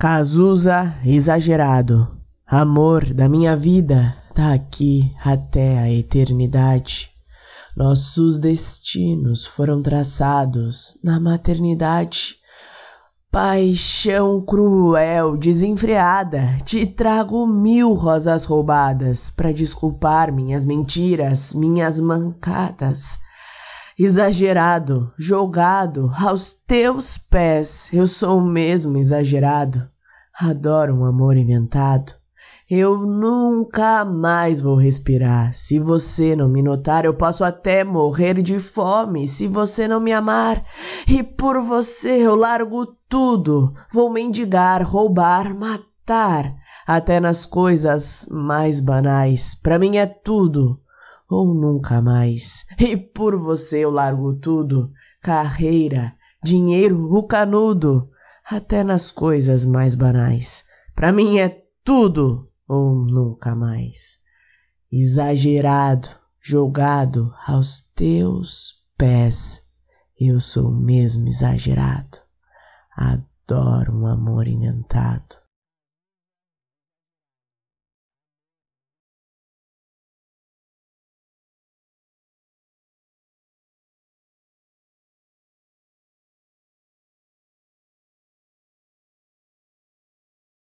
Cazuza exagerado, amor da minha vida, daqui tá aqui até a eternidade. Nossos destinos foram traçados na maternidade. Paixão cruel, desenfreada, te trago mil rosas roubadas para desculpar minhas mentiras, minhas mancadas exagerado, jogado aos teus pés. Eu sou o mesmo exagerado. Adoro um amor inventado. Eu nunca mais vou respirar. Se você não me notar, eu posso até morrer de fome. Se você não me amar, e por você eu largo tudo. Vou mendigar, roubar, matar, até nas coisas mais banais. Para mim é tudo ou nunca mais. E por você eu largo tudo: carreira, dinheiro, o canudo, até nas coisas mais banais. Para mim é tudo ou nunca mais. Exagerado, jogado aos teus pés. Eu sou mesmo exagerado. Adoro um amor inventado.